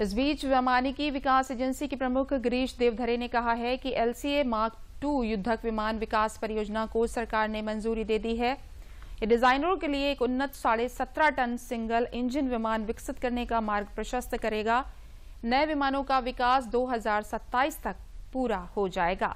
इस बीच वैमानिकी विकास एजेंसी के प्रमुख गिरीश देवधरे ने कहा है कि एलसीए मार्क टू युद्धक विमान विकास परियोजना को सरकार ने मंजूरी दे दी है ये डिजाइनरों के लिए एक उन्नत साढ़े सत्रह टन सिंगल इंजन विमान विकसित करने का मार्ग प्रशस्त करेगा नए विमानों का विकास 2027 तक पूरा हो जाएगा